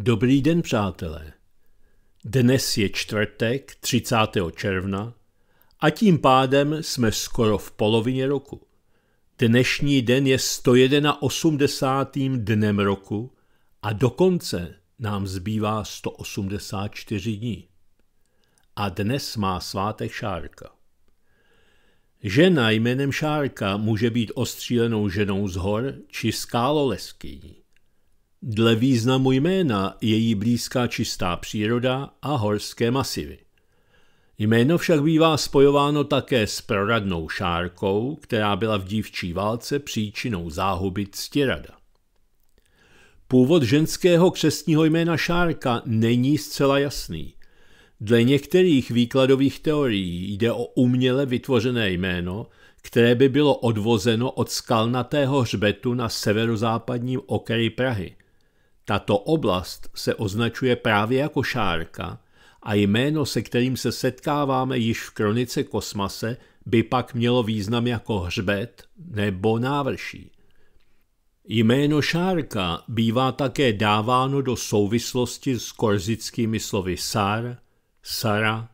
Dobrý den, přátelé. Dnes je čtvrtek 30. června a tím pádem jsme skoro v polovině roku. Dnešní den je 181. dnem roku a dokonce nám zbývá 184 dní. A dnes má svátek Šárka. Žena jménem Šárka může být ostřílenou ženou z hor či leskyní. Dle významu jména je jí blízká čistá příroda a horské masivy. Jméno však bývá spojováno také s proradnou šárkou, která byla v dívčí válce příčinou záhuby Ctirada. Původ ženského křestního jména Šárka není zcela jasný. Dle některých výkladových teorií jde o uměle vytvořené jméno, které by bylo odvozeno od skalnatého hřbetu na severozápadním okraji Prahy – tato oblast se označuje právě jako šárka a jméno, se kterým se setkáváme již v kronice kosmase, by pak mělo význam jako hřbet nebo návrší. Jméno šárka bývá také dáváno do souvislosti s korzickými slovy sar, sara,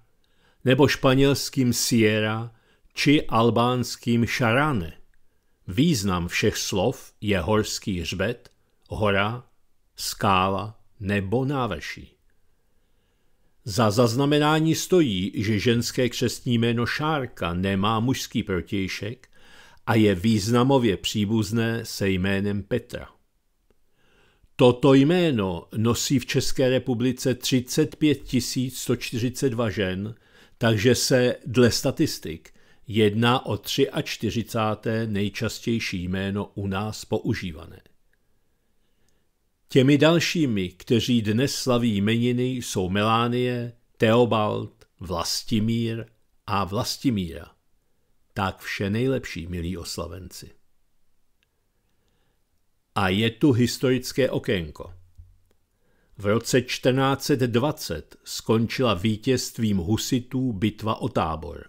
nebo španělským sierra či albánským šarane. Význam všech slov je horský hřbet, hora skála nebo návrší. Za zaznamenání stojí, že ženské křestní jméno Šárka nemá mužský protějšek a je významově příbuzné se jménem Petra. Toto jméno nosí v České republice 35 142 žen, takže se dle statistik jedná o 43. nejčastější jméno u nás používané. Těmi dalšími, kteří dnes slaví jmeniny, jsou Melánie, Teobald, Vlastimír a Vlastimíra. Tak vše nejlepší, milí oslavenci. A je tu historické okénko. V roce 1420 skončila vítězstvím husitů bitva o tábor.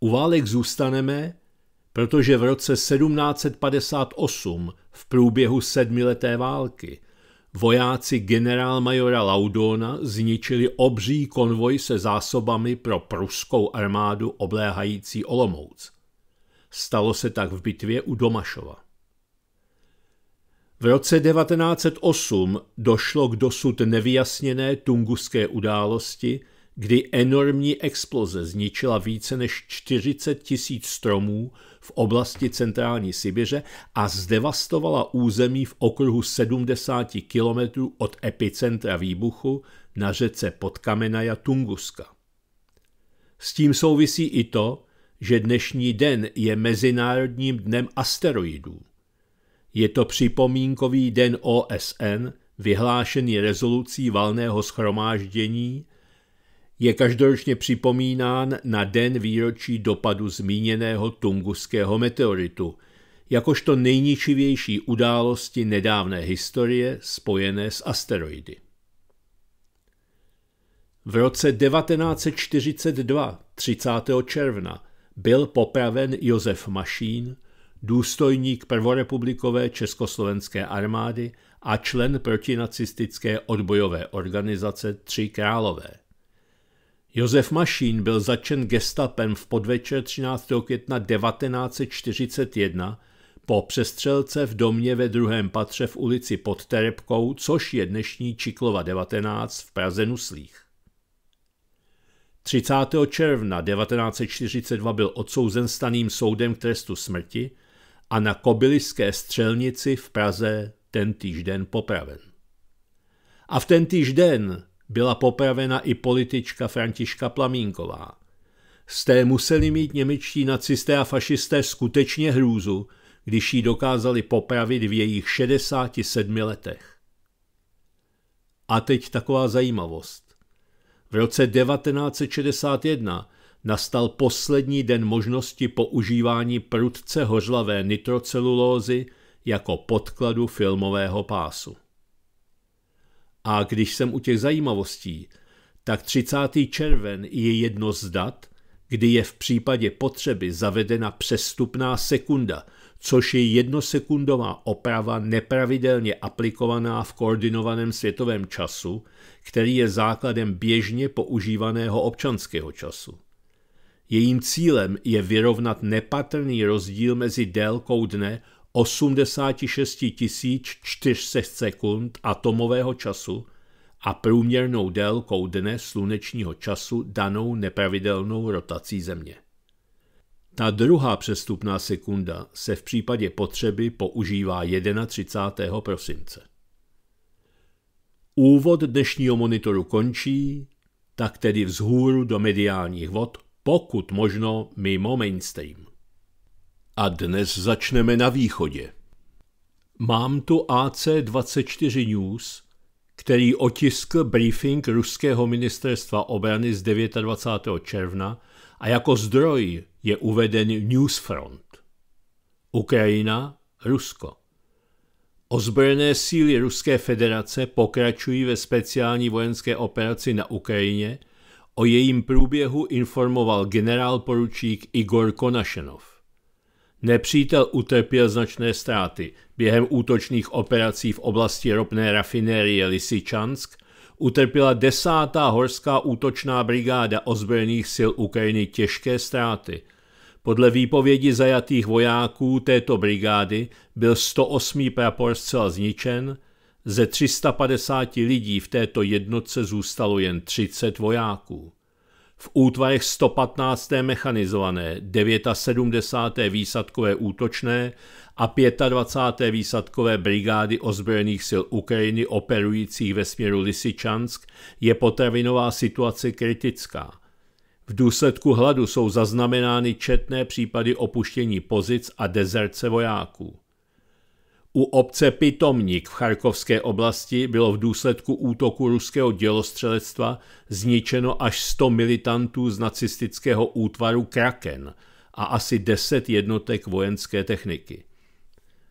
U válek zůstaneme, protože v roce 1758 v průběhu sedmileté války. Vojáci generálmajora Laudona zničili obří konvoj se zásobami pro pruskou armádu obléhající Olomouc. Stalo se tak v bitvě u Domašova. V roce 1908 došlo k dosud nevyjasněné tunguské události, kdy enormní exploze zničila více než 40 tisíc stromů v oblasti centrální Sibiře a zdevastovala území v okruhu 70 km od epicentra výbuchu na řece Podkamenaja Tunguska. S tím souvisí i to, že dnešní den je Mezinárodním dnem asteroidů. Je to připomínkový den OSN, vyhlášený rezolucí valného schromáždění je každoročně připomínán na den výročí dopadu zmíněného tunguského meteoritu, jakožto nejničivější události nedávné historie spojené s asteroidy. V roce 1942, 30. června, byl popraven Josef Mašín, důstojník prvorepublikové československé armády a člen protinacistické odbojové organizace Tři králové – Josef Mašín byl začen gestapem v podvečer 13. května 1941 po přestřelce v domě ve druhém patře v ulici pod Terepkou, což je dnešní Čiklova 19 v Praze Nuslích. 30. června 1942 byl odsouzen staným soudem k trestu smrti a na Kobyliské střelnici v Praze ten týžden popraven. A v ten týžden byla popravena i politička Františka Plamínková. Z té museli mít němečtí nacisté a fašisté skutečně hrůzu, když ji dokázali popravit v jejich 67 letech. A teď taková zajímavost. V roce 1961 nastal poslední den možnosti používání prudce hořlavé nitrocelulózy jako podkladu filmového pásu. A když jsem u těch zajímavostí, tak 30. červen je jedno z dat, kdy je v případě potřeby zavedena přestupná sekunda, což je jednosekundová oprava nepravidelně aplikovaná v koordinovaném světovém času, který je základem běžně používaného občanského času. Jejím cílem je vyrovnat nepatrný rozdíl mezi délkou dne 86 400 sekund atomového času a průměrnou délkou dne slunečního času danou nepravidelnou rotací Země. Ta druhá přestupná sekunda se v případě potřeby používá 31. prosince. Úvod dnešního monitoru končí, tak tedy vzhůru do mediálních vod, pokud možno mimo mainstream. A dnes začneme na východě. Mám tu AC24 News, který otiskl briefing ruského ministerstva obrany z 29. června a jako zdroj je uveden Newsfront. Ukrajina, Rusko. Ozbrojené síly Ruské federace pokračují ve speciální vojenské operaci na Ukrajině, o jejím průběhu informoval generál poručík Igor Konašenov. Nepřítel utrpěl značné ztráty. Během útočných operací v oblasti ropné rafinérie Lisičansk utrpěla desátá horská útočná brigáda ozbrojených sil Ukrajiny těžké ztráty. Podle výpovědi zajatých vojáků této brigády byl 108. prapor zcela zničen, ze 350 lidí v této jednotce zůstalo jen 30 vojáků v útvarech 115. mechanizované, 79. výsadkové útočné a 25. výsadkové brigády ozbrojených sil Ukrajiny operujících ve směru Lisičansk je potravinová situace kritická. V důsledku hladu jsou zaznamenány četné případy opuštění pozic a dezerce vojáků. U obce Pitomník v Charkovské oblasti bylo v důsledku útoku ruského dělostřelectva zničeno až 100 militantů z nacistického útvaru Kraken a asi 10 jednotek vojenské techniky.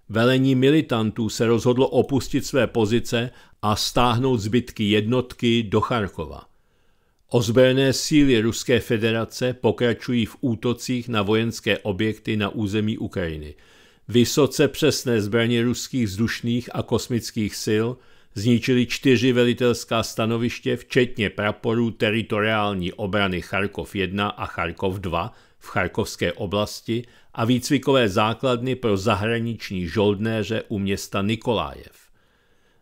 Velení militantů se rozhodlo opustit své pozice a stáhnout zbytky jednotky do Charkova. Ozbrojené síly Ruské federace pokračují v útocích na vojenské objekty na území Ukrajiny – Vysoce přesné zbraně ruských vzdušných a kosmických sil zničily čtyři velitelská stanoviště, včetně praporů teritoriální obrany Charkov 1 a Charkov 2 v Charkovské oblasti a výcvikové základny pro zahraniční žoldnéře u města Nikolájev.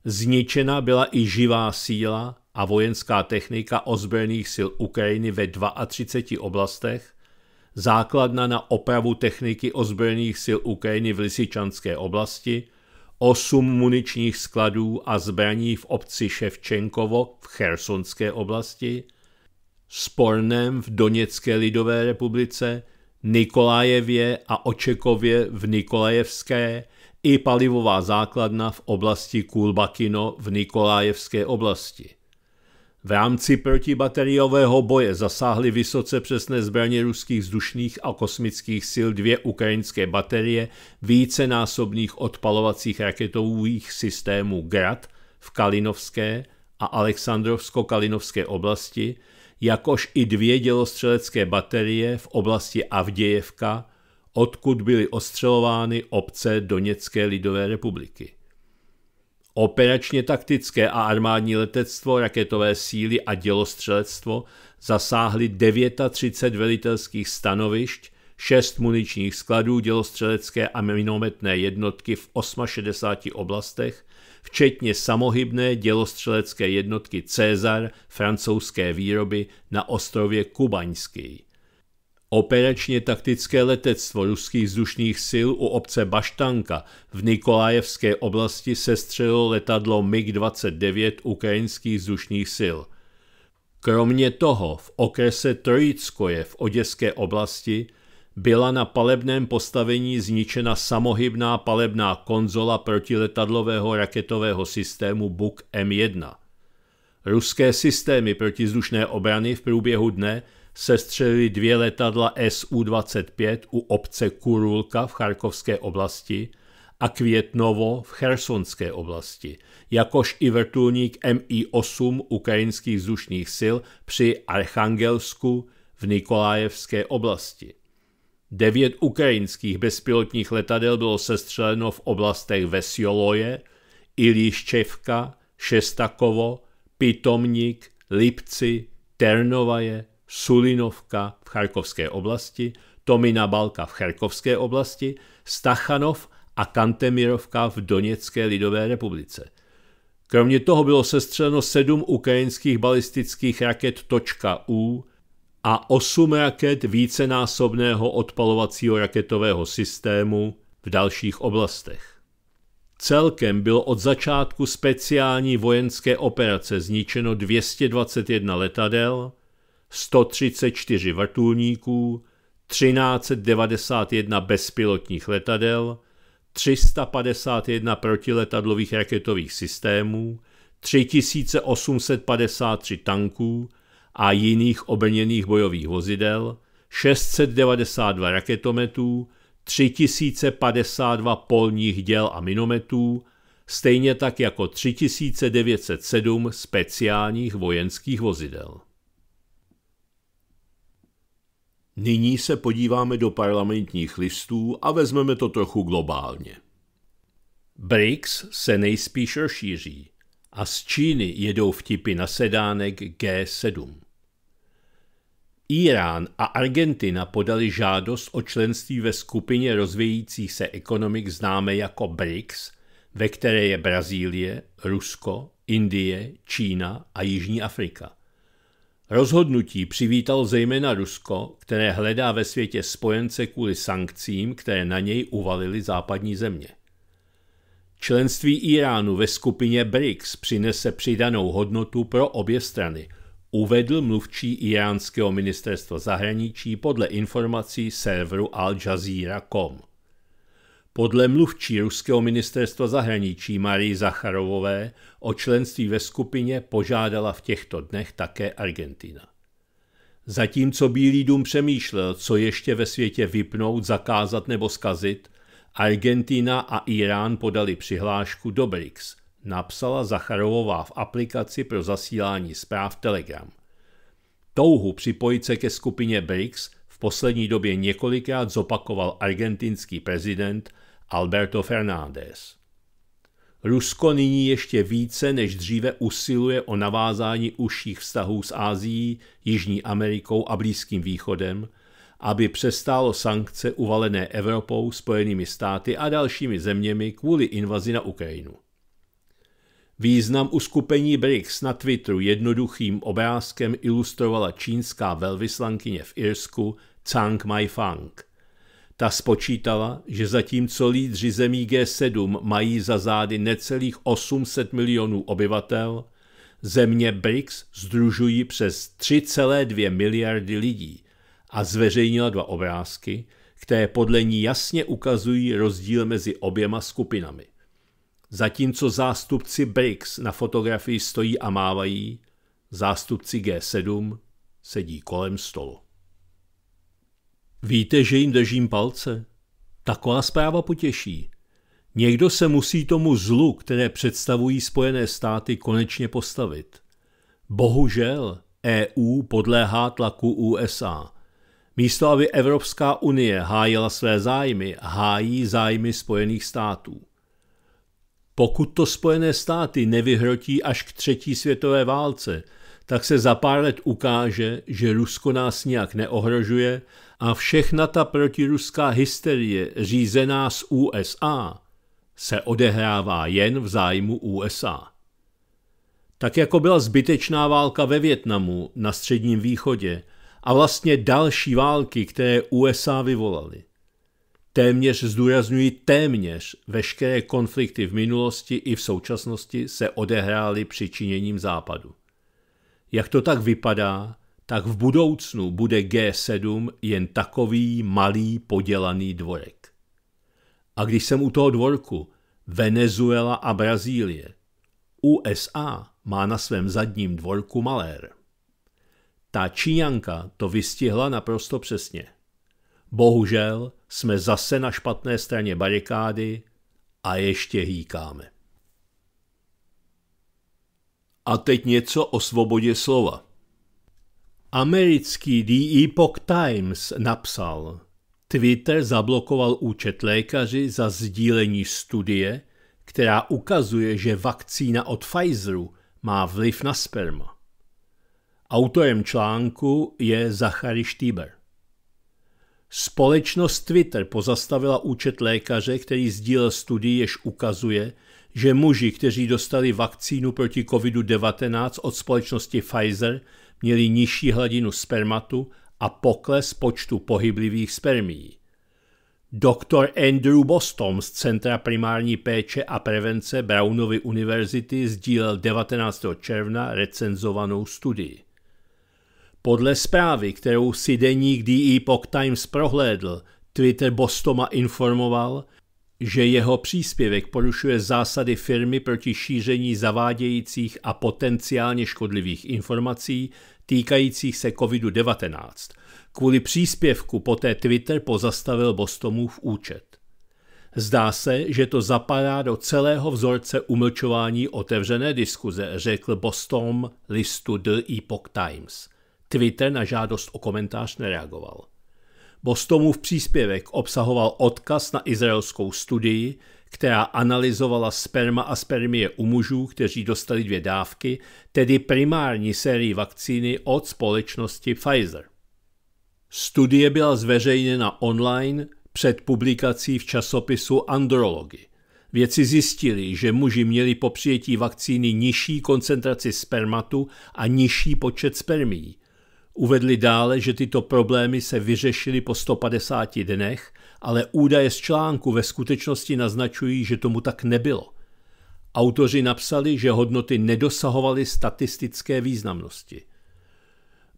Zničena byla i živá síla a vojenská technika ozbrojených sil Ukrajiny ve 32 oblastech, základna na opravu techniky ozbrojených sil Ukrajiny v Lisičanské oblasti, osm muničních skladů a zbraní v obci Ševčenkovo v Chersonské oblasti, Spornem v Doněcké lidové republice, Nikolájevě a Očekově v Nikolajevské i palivová základna v oblasti Kulbakino v Nikolajevské oblasti. V rámci protibateriového boje zasáhly vysoce přesné zbraně ruských vzdušných a kosmických sil dvě ukrajinské baterie vícenásobných odpalovacích raketových systémů Grad v Kalinovské a Alexandrovsko-Kalinovské oblasti, jakož i dvě dělostřelecké baterie v oblasti Avdějevka, odkud byly ostřelovány obce Doněcké lidové republiky. Operačně taktické a armádní letectvo, raketové síly a dělostřelectvo zasáhly 39 velitelských stanovišť, 6 muničních skladů dělostřelecké a minometné jednotky v 68 oblastech, včetně samohybné dělostřelecké jednotky Cezar francouzské výroby na ostrově Kubaňský. Operačně taktické letectvo ruských vzdušných sil u obce Baštanka v Nikolajevské oblasti sestřelilo letadlo MiG-29 ukrajinských vzdušných sil. Kromě toho v okrese Trojickoje v Oděské oblasti byla na palebném postavení zničena samohybná palebná konzola protiletadlového raketového systému Buk M1. Ruské systémy protizdušné obrany v průběhu dne – sestřelili dvě letadla SU-25 u obce Kurulka v Charkovské oblasti a Květnovo v Chersonské oblasti, jakož i vrtulník MI-8 ukrajinských vzdušných sil při Archangelsku v Nikolájevské oblasti. Devět ukrajinských bezpilotních letadel bylo sestřeleno v oblastech Vesjoloje, Ilíščevka, Šestakovo, Pitomník, Lipci, Ternovaje, Sulinovka v Charkovské oblasti, Tomina Balka v Charkovské oblasti, Stachanov a Kantemirovka v Doněcké lidové republice. Kromě toho bylo sestřeleno sedm ukrajinských balistických raket Točka .U a osm raket vícenásobného odpalovacího raketového systému v dalších oblastech. Celkem bylo od začátku speciální vojenské operace zničeno 221 letadel, 134 vrtulníků, 1391 bezpilotních letadel, 351 protiletadlových raketových systémů, 3853 tanků a jiných obrněných bojových vozidel, 692 raketometů, 3052 polních děl a minometů, stejně tak jako 3907 speciálních vojenských vozidel. Nyní se podíváme do parlamentních listů a vezmeme to trochu globálně. BRICS se nejspíš rozšíří a z Číny jedou vtipy na sedánek G7. Irán a Argentina podali žádost o členství ve skupině rozvějících se ekonomik známé jako BRICS, ve které je Brazílie, Rusko, Indie, Čína a Jižní Afrika – Rozhodnutí přivítal zejména Rusko, které hledá ve světě spojence kvůli sankcím, které na něj uvalily západní země. Členství Iránu ve skupině BRICS přinese přidanou hodnotu pro obě strany, uvedl mluvčí iránského ministerstva zahraničí podle informací serveru Al Jazeera.com. Podle mluvčí ruského ministerstva zahraničí Marii Zacharovové o členství ve skupině požádala v těchto dnech také Argentina. Zatímco Bílý dům přemýšlel, co ještě ve světě vypnout, zakázat nebo skazit, Argentina a Irán podali přihlášku do BRICS, napsala Zacharovová v aplikaci pro zasílání zpráv Telegram. Touhu připojit se ke skupině BRICS v poslední době několikrát zopakoval argentinský prezident Alberto Fernández. Rusko nyní ještě více než dříve usiluje o navázání užších vztahů s Ázií, Jižní Amerikou a Blízkým východem, aby přestálo sankce uvalené Evropou, Spojenými státy a dalšími zeměmi kvůli invazi na Ukrajinu. Význam uskupení BRICS na Twitteru jednoduchým obrázkem ilustrovala čínská velvyslankyně v Irsku Mai Maifang – ta spočítala, že zatímco lídři zemí G7 mají za zády necelých 800 milionů obyvatel, země BRICS združují přes 3,2 miliardy lidí a zveřejnila dva obrázky, které podle ní jasně ukazují rozdíl mezi oběma skupinami. Zatímco zástupci BRICS na fotografii stojí a mávají, zástupci G7 sedí kolem stolu. Víte, že jim držím palce? Taková zpráva potěší. Někdo se musí tomu zlu, které představují Spojené státy, konečně postavit. Bohužel EU podléhá tlaku USA. Místo, aby Evropská unie hájila své zájmy, hájí zájmy Spojených států. Pokud to Spojené státy nevyhrotí až k třetí světové válce – tak se za pár let ukáže, že Rusko nás nijak neohrožuje a všechna ta protiruská hysterie řízená z USA se odehrává jen v zájmu USA. Tak jako byla zbytečná válka ve Větnamu na Středním východě a vlastně další války, které USA vyvolaly. Téměř zdůraznují téměř veškeré konflikty v minulosti i v současnosti se odehrály přičiněním západu. Jak to tak vypadá, tak v budoucnu bude G7 jen takový malý podělaný dvorek. A když jsem u toho dvorku, Venezuela a Brazílie, USA má na svém zadním dvorku malér. Ta Číňanka to vystihla naprosto přesně. Bohužel jsme zase na špatné straně barikády a ještě hýkáme. A teď něco o svobodě slova. Americký The Epoch Times napsal, Twitter zablokoval účet lékaři za sdílení studie, která ukazuje, že vakcína od Pfizeru má vliv na sperma. Autorem článku je Zachary Stieber. Společnost Twitter pozastavila účet lékaře, který sdílel studii, jež ukazuje, že muži, kteří dostali vakcínu proti COVID-19 od společnosti Pfizer, měli nižší hladinu spermatu a pokles počtu pohyblivých spermií. Doktor Andrew Bostom z Centra primární péče a prevence Brownovy univerzity sdílel 19. června recenzovanou studii. Podle zprávy, kterou si deník The Epoch Times prohlédl, Twitter Bostoma informoval, že jeho příspěvek porušuje zásady firmy proti šíření zavádějících a potenciálně škodlivých informací týkajících se COVID-19. Kvůli příspěvku poté Twitter pozastavil Bostomův účet. Zdá se, že to zapadá do celého vzorce umlčování otevřené diskuze, řekl Boston listu The Epoch Times. Twitter na žádost o komentář nereagoval. Bostomův příspěvek obsahoval odkaz na izraelskou studii, která analyzovala sperma a spermie u mužů, kteří dostali dvě dávky, tedy primární sérii vakcíny od společnosti Pfizer. Studie byla zveřejněna online před publikací v časopisu Andrology. Vědci zjistili, že muži měli po přijetí vakcíny nižší koncentraci spermatu a nižší počet spermií, Uvedli dále, že tyto problémy se vyřešily po 150 dnech, ale údaje z článku ve skutečnosti naznačují, že tomu tak nebylo. Autoři napsali, že hodnoty nedosahovaly statistické významnosti.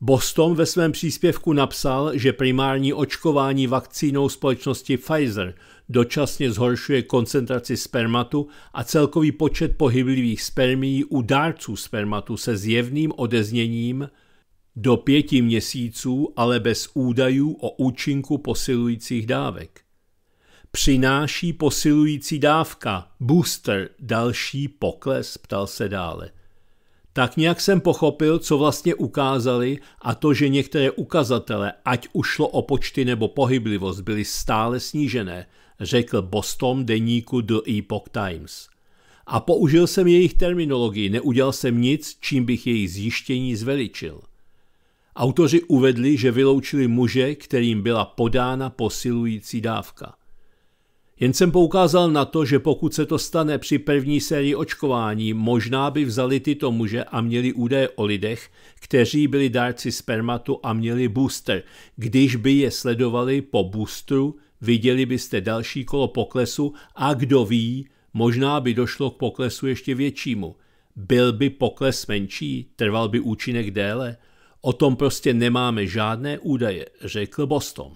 Boston ve svém příspěvku napsal, že primární očkování vakcínou společnosti Pfizer dočasně zhoršuje koncentraci spermatu a celkový počet pohyblivých spermií u dárců spermatu se zjevným odezněním – do pěti měsíců, ale bez údajů o účinku posilujících dávek. Přináší posilující dávka, booster, další pokles, ptal se dále. Tak nějak jsem pochopil, co vlastně ukázali a to, že některé ukazatele, ať ušlo o počty nebo pohyblivost, byly stále snížené, řekl Boston deníku The Epoch Times. A použil jsem jejich terminologii, neudělal jsem nic, čím bych jejich zjištění zveličil. Autoři uvedli, že vyloučili muže, kterým byla podána posilující dávka. Jen jsem poukázal na to, že pokud se to stane při první sérii očkování, možná by vzali tyto muže a měli údaje o lidech, kteří byli dárci spermatu a měli booster. Když by je sledovali po boostru, viděli byste další kolo poklesu a kdo ví, možná by došlo k poklesu ještě většímu. Byl by pokles menší, trval by účinek déle, O tom prostě nemáme žádné údaje, řekl Boston.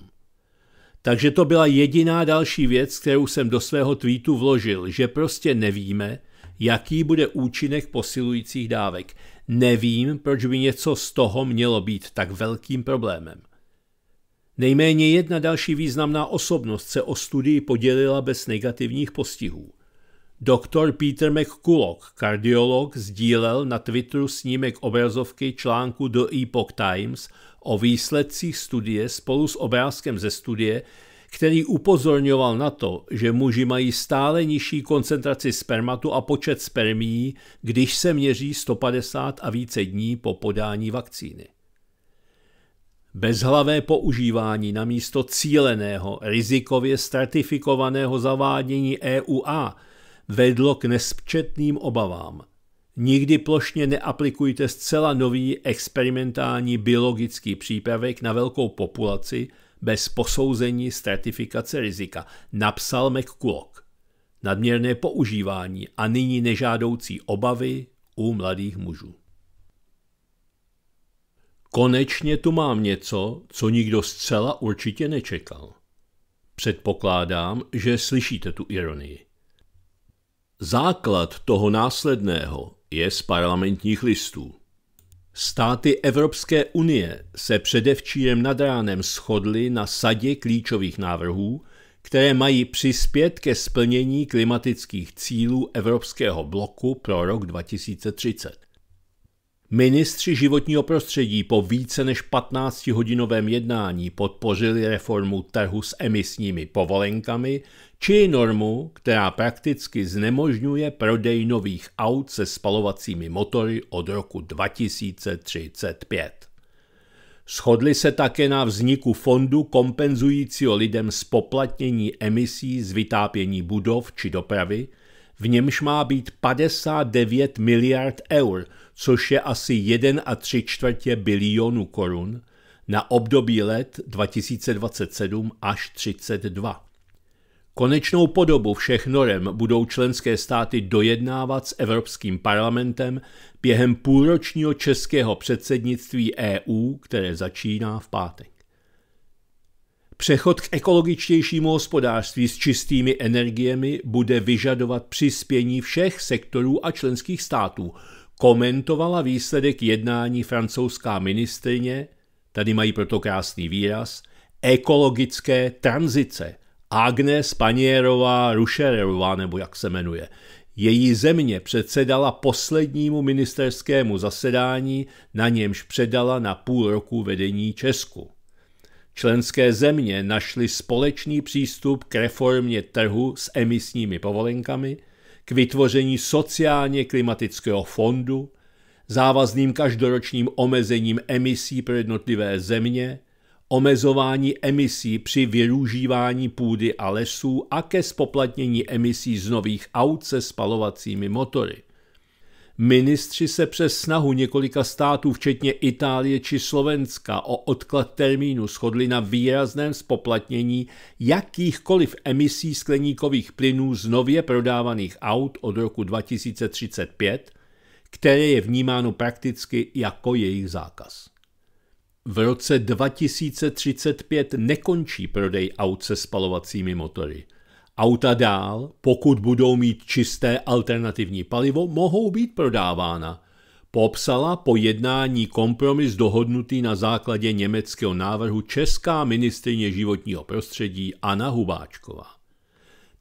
Takže to byla jediná další věc, kterou jsem do svého tweetu vložil, že prostě nevíme, jaký bude účinek posilujících dávek. Nevím, proč by něco z toho mělo být tak velkým problémem. Nejméně jedna další významná osobnost se o studii podělila bez negativních postihů. Doktor Peter McCulloch, kardiolog, sdílel na Twitteru snímek obrazovky článku The Epoch Times o výsledcích studie spolu s obrázkem ze studie, který upozorňoval na to, že muži mají stále nižší koncentraci spermatu a počet spermií, když se měří 150 a více dní po podání vakcíny. Bezhlavé používání namísto cíleného, rizikově stratifikovaného zavádění EUA – vedlo k nespčetným obavám. Nikdy plošně neaplikujte zcela nový experimentální biologický přípravek na velkou populaci bez posouzení stratifikace rizika, napsal McCulloch. Nadměrné používání a nyní nežádoucí obavy u mladých mužů. Konečně tu mám něco, co nikdo zcela určitě nečekal. Předpokládám, že slyšíte tu ironii. Základ toho následného je z parlamentních listů. Státy Evropské unie se předevčírem nad ránem shodly na sadě klíčových návrhů, které mají přispět ke splnění klimatických cílů Evropského bloku pro rok 2030. Ministři životního prostředí po více než 15-hodinovém jednání podpořili reformu trhu s emisními povolenkami či normu, která prakticky znemožňuje prodej nových aut se spalovacími motory od roku 2035. Shodli se také na vzniku fondu kompenzujícího lidem spoplatnění emisí z vytápění budov či dopravy – v němž má být 59 miliard eur, což je asi 1 a 3 čtvrtě bilionu korun, na období let 2027 až 32. Konečnou podobu všech norem budou členské státy dojednávat s Evropským parlamentem během půlročního českého předsednictví EU, které začíná v pátek. Přechod k ekologičtějšímu hospodářství s čistými energiemi bude vyžadovat přispění všech sektorů a členských států, komentovala výsledek jednání francouzská ministrině, tady mají proto krásný výraz, ekologické tranzice. Agnes Panierová Rušerová, nebo jak se jmenuje. Její země předsedala poslednímu ministerskému zasedání, na němž předala na půl roku vedení Česku. Členské země našly společný přístup k reformě trhu s emisními povolenkami, k vytvoření sociálně klimatického fondu, závazným každoročním omezením emisí pro jednotlivé země, omezování emisí při využívání půdy a lesů a ke spoplatnění emisí z nových aut se spalovacími motory. Ministři se přes snahu několika států, včetně Itálie či Slovenska, o odklad termínu shodli na výrazném spoplatnění jakýchkoliv emisí skleníkových plynů z nově prodávaných aut od roku 2035, které je vnímáno prakticky jako jejich zákaz. V roce 2035 nekončí prodej aut se spalovacími motory – Auta dál, pokud budou mít čisté alternativní palivo, mohou být prodávána. Popsala po jednání kompromis dohodnutý na základě německého návrhu česká ministrině životního prostředí Anna Hubáčková.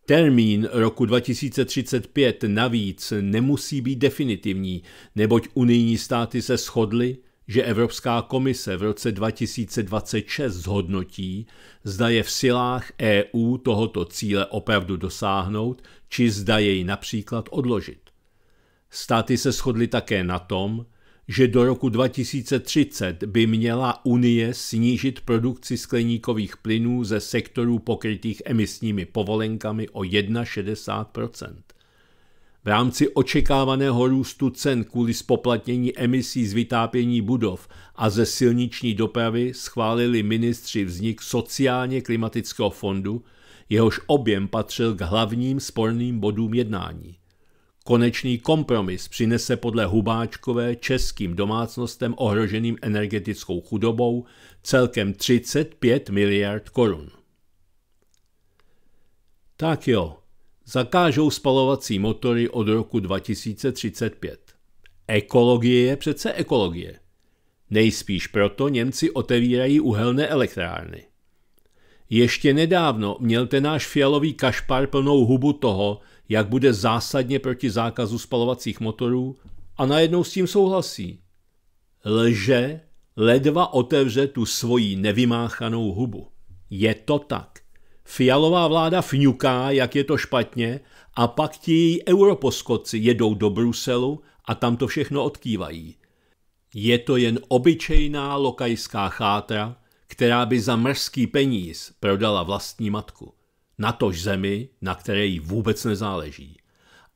Termín roku 2035 navíc nemusí být definitivní, neboť unijní státy se shodly, že Evropská komise v roce 2026 zhodnotí, zda je v silách EU tohoto cíle opravdu dosáhnout, či zda jej například odložit. Státy se shodly také na tom, že do roku 2030 by měla Unie snížit produkci skleníkových plynů ze sektorů pokrytých emisními povolenkami o 61 v rámci očekávaného růstu cen kvůli spoplatnění emisí z vytápění budov a ze silniční dopravy schválili ministři vznik sociálně klimatického fondu, jehož objem patřil k hlavním sporným bodům jednání. Konečný kompromis přinese podle Hubáčkové českým domácnostem ohroženým energetickou chudobou celkem 35 miliard korun. Tak jo, zakážou spalovací motory od roku 2035. Ekologie je přece ekologie. Nejspíš proto Němci otevírají uhelné elektrárny. Ještě nedávno měl ten náš fialový kašpar plnou hubu toho, jak bude zásadně proti zákazu spalovacích motorů a najednou s tím souhlasí. Lže, ledva otevře tu svoji nevymáchanou hubu. Je to tak. Fialová vláda fňuká, jak je to špatně, a pak ti její europoskoci jedou do Bruselu a tam to všechno odkývají. Je to jen obyčejná lokajská chátra, která by za mrzký peníz prodala vlastní matku. Natož zemi, na které jí vůbec nezáleží.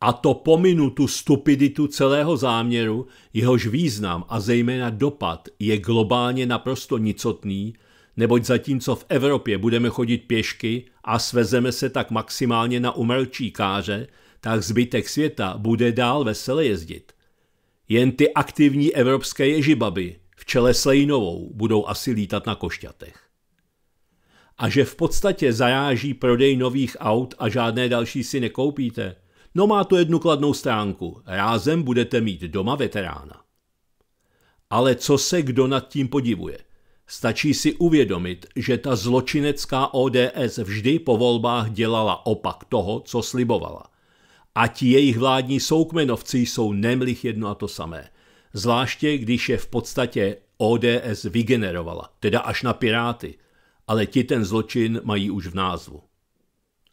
A to pominu tu stupiditu celého záměru, jehož význam a zejména dopad je globálně naprosto nicotný, neboť zatímco v Evropě budeme chodit pěšky a svezeme se tak maximálně na umrčíkáře, tak zbytek světa bude dál vesele jezdit. Jen ty aktivní evropské ježibaby v čele s Lejnovou budou asi lítat na košťatech. A že v podstatě zajáží prodej nových aut a žádné další si nekoupíte, no má to jednu kladnou stránku, rázem budete mít doma veterána. Ale co se kdo nad tím podivuje? Stačí si uvědomit, že ta zločinecká ODS vždy po volbách dělala opak toho, co slibovala. A ti jejich vládní soukmenovci jsou nemlich jedno a to samé. Zvláště, když je v podstatě ODS vygenerovala, teda až na Piráty. Ale ti ten zločin mají už v názvu.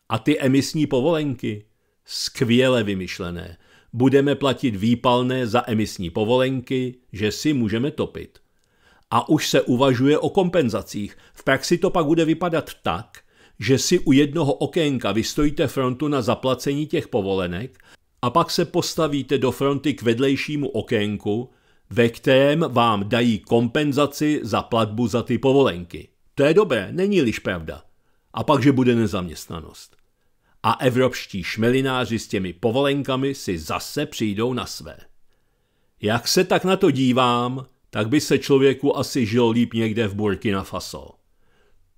A ty emisní povolenky? Skvěle vymyšlené. Budeme platit výpalné za emisní povolenky, že si můžeme topit a už se uvažuje o kompenzacích. V praxi to pak bude vypadat tak, že si u jednoho okénka vystojíte frontu na zaplacení těch povolenek a pak se postavíte do fronty k vedlejšímu okénku, ve kterém vám dají kompenzaci za platbu za ty povolenky. To je dobré, není-liž pravda. A pak, že bude nezaměstnanost. A evropští šmelináři s těmi povolenkami si zase přijdou na své. Jak se tak na to dívám, tak by se člověku asi žil líp někde v Burkina Faso.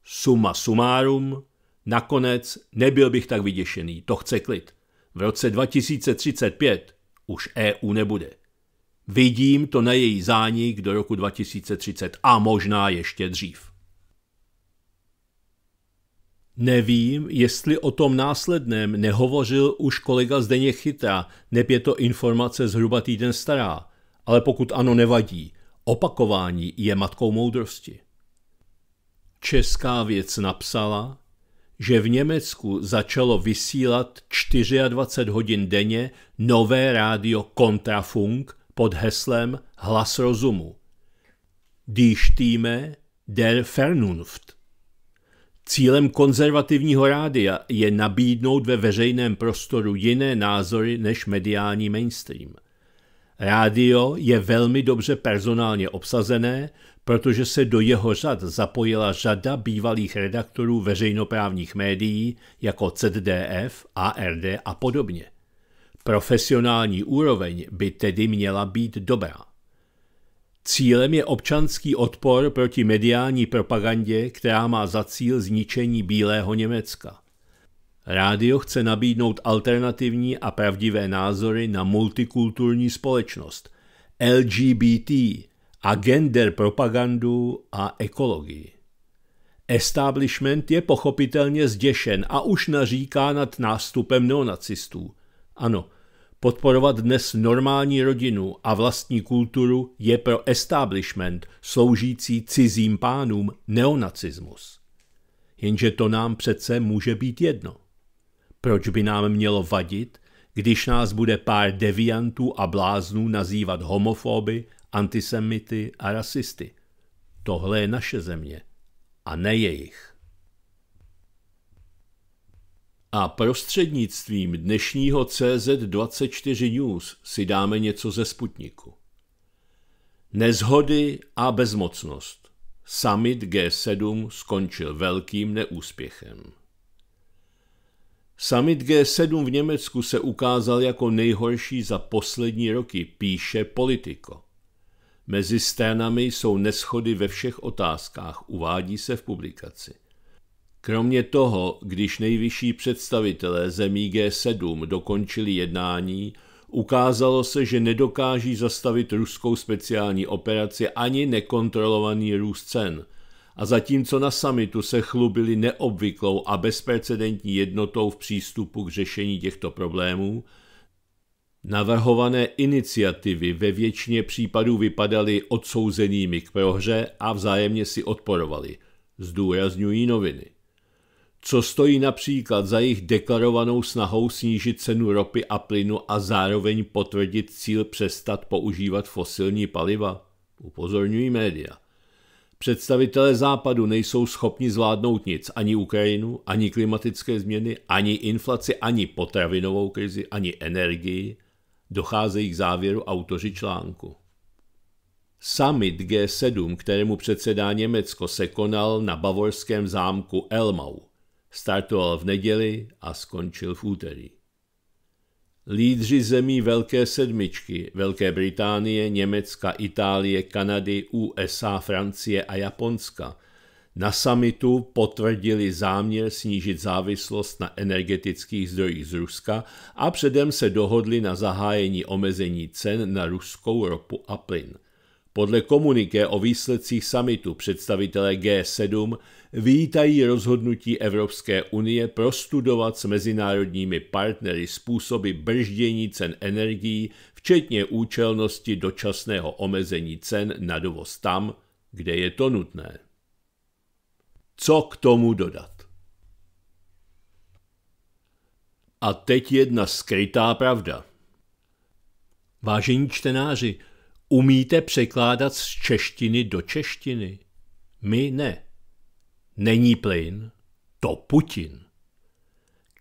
Suma sumárum, nakonec nebyl bych tak vyděšený, to chce klid. V roce 2035 už EU nebude. Vidím to na její zánik do roku 2030 a možná ještě dřív. Nevím, jestli o tom následném nehovořil už kolega Zdeněk Chytra, neb to informace zhruba týden stará, ale pokud ano, nevadí. Opakování je matkou moudrosti. Česká věc napsala, že v Německu začalo vysílat 24 hodin denně nové rádio Kontrafunk pod heslem Hlas rozumu. Die Stimme der Vernunft. Cílem konzervativního rádia je nabídnout ve veřejném prostoru jiné názory než mediální mainstream – Rádio je velmi dobře personálně obsazené, protože se do jeho řad zapojila řada bývalých redaktorů veřejnoprávních médií jako CDF, ARD a podobně. Profesionální úroveň by tedy měla být dobrá. Cílem je občanský odpor proti mediální propagandě, která má za cíl zničení Bílého Německa – Rádio chce nabídnout alternativní a pravdivé názory na multikulturní společnost, LGBT, a gender propagandu a ekologii. Establishment je pochopitelně zděšen a už naříká nad nástupem neonacistů. Ano, podporovat dnes normální rodinu a vlastní kulturu je pro establishment sloužící cizím pánům neonacismus. Jenže to nám přece může být jedno. Proč by nám mělo vadit, když nás bude pár deviantů a bláznů nazývat homofoby, antisemity a rasisty? Tohle je naše země a ne jejich. A prostřednictvím dnešního CZ24 News si dáme něco ze Sputniku. Nezhody a bezmocnost. Summit G7 skončil velkým neúspěchem. Summit G7 v Německu se ukázal jako nejhorší za poslední roky, píše Politico. Mezi stranami jsou neschody ve všech otázkách, uvádí se v publikaci. Kromě toho, když nejvyšší představitelé zemí G7 dokončili jednání, ukázalo se, že nedokáží zastavit ruskou speciální operaci ani nekontrolovaný růst cen – a zatímco na samitu se chlubili neobvyklou a bezprecedentní jednotou v přístupu k řešení těchto problémů, navrhované iniciativy ve většině případů vypadaly odsouzenými k prohře a vzájemně si odporovaly, zdůrazňují noviny. Co stojí například za jejich deklarovanou snahou snížit cenu ropy a plynu a zároveň potvrdit cíl přestat používat fosilní paliva? Upozorňují média – Představitelé Západu nejsou schopni zvládnout nic, ani Ukrajinu, ani klimatické změny, ani inflaci, ani potravinovou krizi, ani energii, docházejí k závěru autoři článku. Summit G7, kterému předsedá Německo, se konal na bavorském zámku Elmau. Startoval v neděli a skončil v úterý. Lídři zemí Velké sedmičky, Velké Británie, Německa, Itálie, Kanady, USA, Francie a Japonska, na samitu potvrdili záměr snížit závislost na energetických zdrojích z Ruska a předem se dohodli na zahájení omezení cen na ruskou ropu a plyn. Podle komuniké o výsledcích samitu představitelé G7 Vítají rozhodnutí Evropské unie prostudovat s mezinárodními partnery způsoby brždění cen energií, včetně účelnosti dočasného omezení cen na dovoz tam, kde je to nutné. Co k tomu dodat? A teď jedna skrytá pravda. Vážení čtenáři, umíte překládat z češtiny do češtiny? My ne není plyn, to Putin.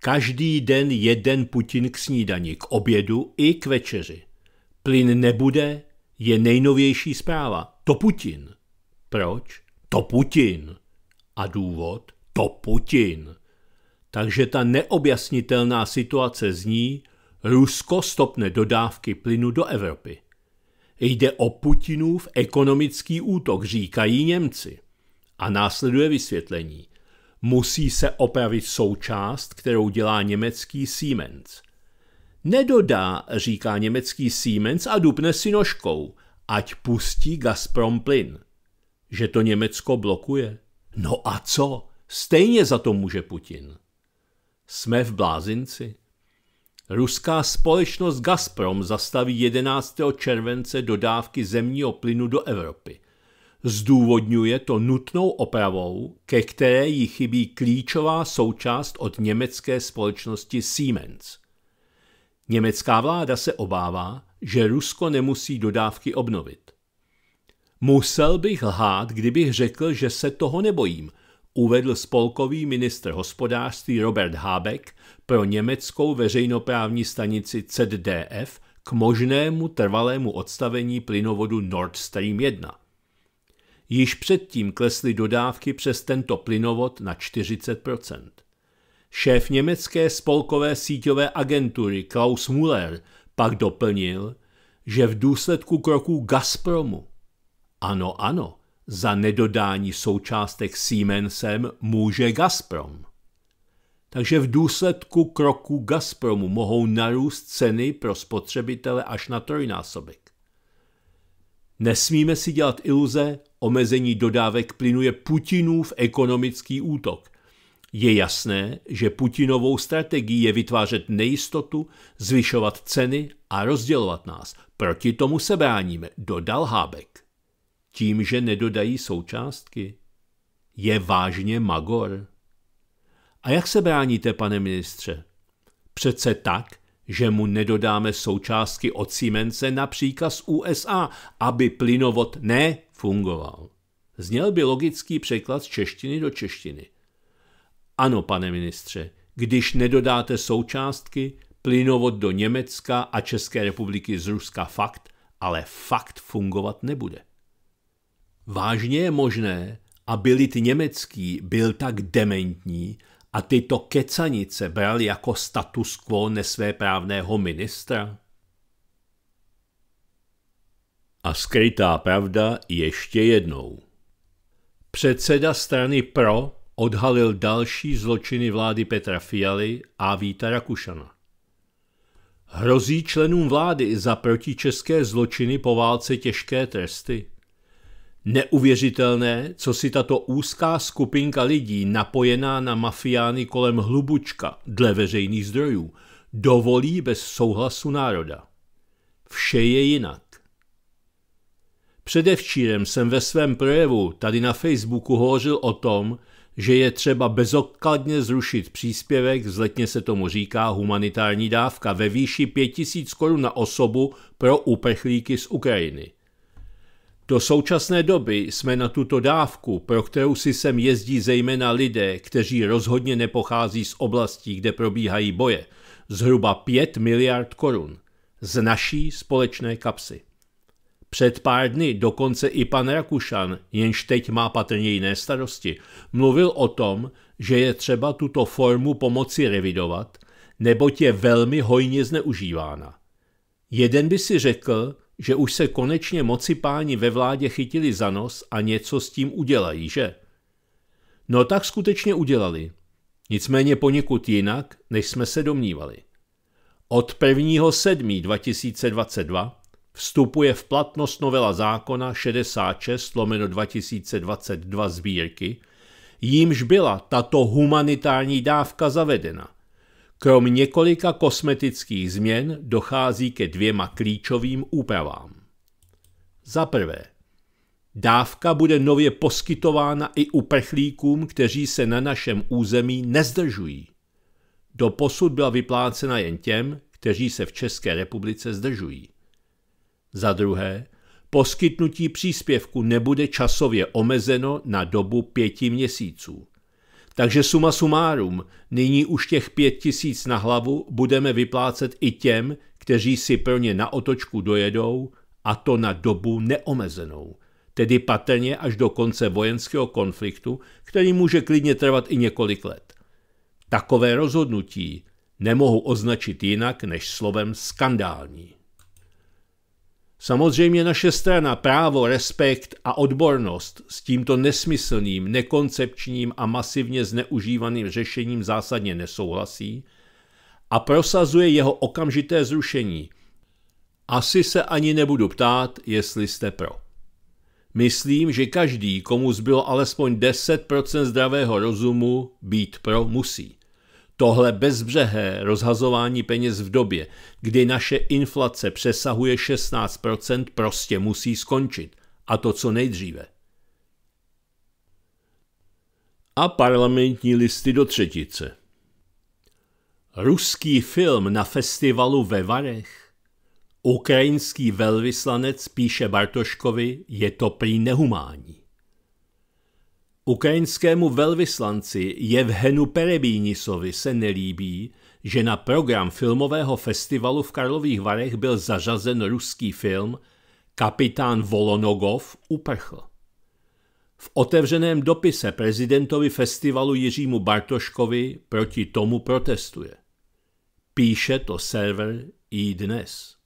Každý den jeden Putin k snídani, k obědu i k večeři. Plyn nebude, je nejnovější zpráva. To Putin. Proč? To Putin. A důvod? To Putin. Takže ta neobjasnitelná situace zní, Rusko stopne dodávky plynu do Evropy. Jde o Putinův ekonomický útok, říkají Němci. A následuje vysvětlení. Musí se opravit součást, kterou dělá německý Siemens. Nedodá, říká německý Siemens a dupne si nožkou, ať pustí Gazprom plyn. Že to Německo blokuje. No a co? Stejně za to může Putin. Jsme v blázinci. Ruská společnost Gazprom zastaví 11. července dodávky zemního plynu do Evropy zdůvodňuje to nutnou opravou, ke které jí chybí klíčová součást od německé společnosti Siemens. Německá vláda se obává, že Rusko nemusí dodávky obnovit. Musel bych lhát, kdybych řekl, že se toho nebojím, uvedl spolkový ministr hospodářství Robert Habeck pro německou veřejnoprávní stanici ZDF k možnému trvalému odstavení plynovodu Nord Stream 1. Již předtím klesly dodávky přes tento plynovod na 40 Šéf německé spolkové síťové agentury Klaus Müller pak doplnil, že v důsledku kroků Gazpromu, ano, ano, za nedodání součástek Siemensem může Gazprom. Takže v důsledku kroku Gazpromu mohou narůst ceny pro spotřebitele až na trojnásobek. Nesmíme si dělat iluze, omezení dodávek plynu je Putinův ekonomický útok. Je jasné, že Putinovou strategií je vytvářet nejistotu, zvyšovat ceny a rozdělovat nás. Proti tomu se bráníme, dodal Hábek. Tím, že nedodají součástky. Je vážně magor. A jak se bráníte, pane ministře? Přece tak, že mu nedodáme součástky od Siemense na příkaz USA, aby plynovod nefungoval. Zněl by logický překlad z češtiny do češtiny. Ano, pane ministře, když nedodáte součástky, plynovod do Německa a České republiky z Ruska fakt, ale fakt fungovat nebude. Vážně je možné, a lid německý byl tak dementní, a tyto kecanice bral jako status quo nesvéprávného ministra? A skrytá pravda ještě jednou. Předseda strany PRO odhalil další zločiny vlády Petra Fialy a Víta Rakušana. Hrozí členům vlády za protičeské zločiny po válce těžké tresty? Neuvěřitelné, co si tato úzká skupinka lidí napojená na mafiány kolem hlubučka, dle veřejných zdrojů, dovolí bez souhlasu národa. Vše je jinak. Předevčírem jsem ve svém projevu tady na Facebooku hovořil o tom, že je třeba bezokladně zrušit příspěvek, zletně se tomu říká humanitární dávka, ve výši 5000 korun na osobu pro uprchlíky z Ukrajiny. Do současné doby jsme na tuto dávku, pro kterou si sem jezdí zejména lidé, kteří rozhodně nepochází z oblastí, kde probíhají boje, zhruba 5 miliard korun z naší společné kapsy. Před pár dny dokonce i pan Rakušan, jenž teď má patrně jiné starosti, mluvil o tom, že je třeba tuto formu pomoci revidovat, neboť je velmi hojně zneužívána. Jeden by si řekl, že už se konečně moci páni ve vládě chytili za nos a něco s tím udělají, že? No tak skutečně udělali. Nicméně poněkud jinak, než jsme se domnívali. Od 1.7.2022 2022 vstupuje v platnost novela zákona 66 lomeno 2022 sbírky, jímž byla tato humanitární dávka zavedena – Krom několika kosmetických změn dochází ke dvěma klíčovým úpravám. Za prvé, dávka bude nově poskytována i uprchlíkům, kteří se na našem území nezdržují. Doposud byla vyplácena jen těm, kteří se v České republice zdržují. Za druhé, poskytnutí příspěvku nebude časově omezeno na dobu pěti měsíců. Takže suma sumárum, nyní už těch pět tisíc na hlavu budeme vyplácet i těm, kteří si pro ně na otočku dojedou, a to na dobu neomezenou, tedy patrně až do konce vojenského konfliktu, který může klidně trvat i několik let. Takové rozhodnutí nemohu označit jinak než slovem skandální. Samozřejmě naše strana právo, respekt a odbornost s tímto nesmyslným, nekoncepčním a masivně zneužívaným řešením zásadně nesouhlasí a prosazuje jeho okamžité zrušení. Asi se ani nebudu ptát, jestli jste pro. Myslím, že každý, komu zbylo alespoň 10% zdravého rozumu, být pro musí. Tohle bezbřehé rozhazování peněz v době, kdy naše inflace přesahuje 16%, prostě musí skončit. A to co nejdříve. A parlamentní listy do třetice. Ruský film na festivalu ve Varech. Ukrajinský velvyslanec píše Bartoškovi, je to prý nehumání. Ukrajinskému velvyslanci Jevhenu Perebínisovi se nelíbí, že na program filmového festivalu v Karlových Varech byl zařazen ruský film Kapitán Volonogov uprchl. V otevřeném dopise prezidentovi festivalu Jiřímu Bartoškovi proti tomu protestuje. Píše to server i dnes.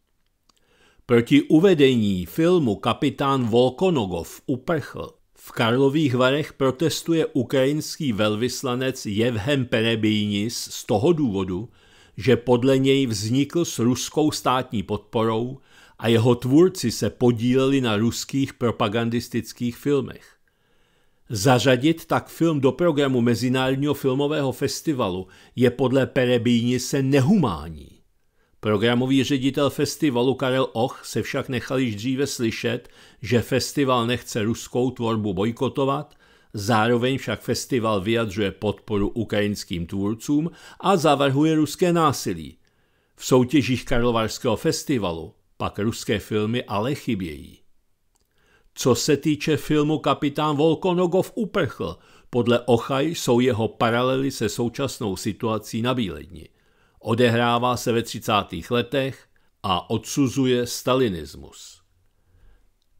Proti uvedení filmu Kapitán Volkonogov uprchl v Karlových Varech protestuje ukrajinský velvyslanec Jevhem Perebínis z toho důvodu, že podle něj vznikl s ruskou státní podporou a jeho tvůrci se podíleli na ruských propagandistických filmech. Zařadit tak film do programu Mezinárodního filmového festivalu je podle Perebíni se nehumání. Programový ředitel festivalu Karel Och se však nechal již dříve slyšet, že festival nechce ruskou tvorbu bojkotovat, zároveň však festival vyjadřuje podporu ukrajinským tvůrcům a zavrhuje ruské násilí. V soutěžích Karlovarského festivalu pak ruské filmy ale chybějí. Co se týče filmu Kapitán Volkonogov uprchl, podle Ochaj jsou jeho paralely se současnou situací na Bílední. Odehrává se ve 30. letech a odsuzuje stalinismus.